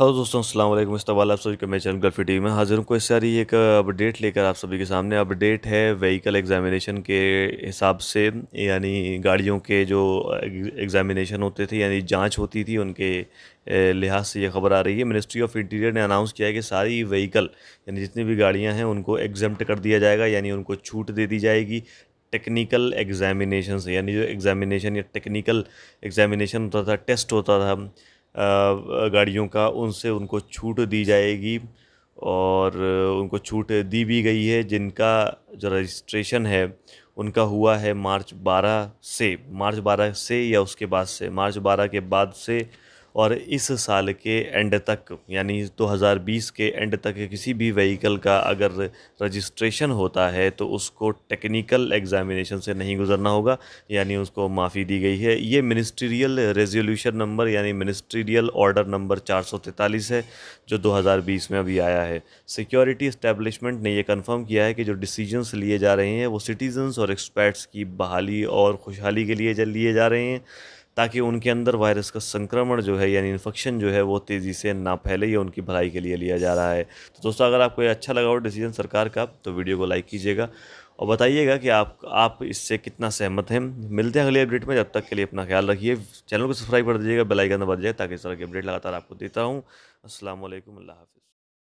hello दोस्तों अस्सलाम वालेकुम इस्तवाल आप सभी का मैं चैनल गर्फी टीवी में हाजिर हूँ कोई सारी एक अपडेट लेकर आप सभी के सामने अपडेट है व्हीकल एग्जामिनेशन के हिसाब से यानी गाड़ियों के जो एग्जामिनेशन होते थे यानी जांच होती थी उनके लिहाज से ये खबर आ रही है मिनिस्ट्री ऑफ इंटीरियर ने अनाउंस किया है कि सारी व्हीकल यानी जितनी भी गाड़ियाँ हैं उनको एग्जाम कर दिया जाएगा यानी उनको छूट दे दी जाएगी टेक्निकल एग्जामिनेशन से यानी जो एग्ज़ामिनेशन या टेक्निकल एग्जामिनेशन होता था टेस्ट होता था गाड़ियों का उनसे उनको छूट दी जाएगी और उनको छूट दी भी गई है जिनका जो रजिस्ट्रेशन है उनका हुआ है मार्च 12 से मार्च 12 से या उसके बाद से मार्च 12 के बाद से और इस साल के एंड तक यानी 2020 के एंड तक किसी भी व्हीकल का अगर रजिस्ट्रेशन होता है तो उसको टेक्निकल एग्ज़ामिनेशन से नहीं गुजरना होगा यानी उसको माफ़ी दी गई है ये मिनिस्ट्रियल रेजोल्यूशन नंबर यानी मिनिस्ट्रियल ऑर्डर नंबर चार है जो 2020 में अभी आया है सिक्योरिटी इस्टेब्लिशमेंट ने यह कन्फर्म किया है कि जो डिसीजनस लिए जा रहे हैं वो सिटीजन्स और एक्सपर्ट्स की बहाली और खुशहाली के लिए लिए जा रहे हैं ताकि उनके अंदर वायरस का संक्रमण जो है यानी इन्फेक्शन जो है वो तेज़ी से ना फैले ये उनकी भलाई के लिए लिया जा रहा है तो दोस्तों अगर आपको ये अच्छा लगा हो डिसीजन सरकार का तो वीडियो को लाइक कीजिएगा और बताइएगा कि आप आप इससे कितना सहमत हैं मिलते हैं अगले अपडेट में जब तक के लिए अपना ख्याल रखिए चैनल को सब्सक्राइब कर दीजिएगा बेलाइकन दबा दीजिएगा ताकि इस तरह की अपडेट लगातार आपको देता हूँ असल अल्लाह हाफिज़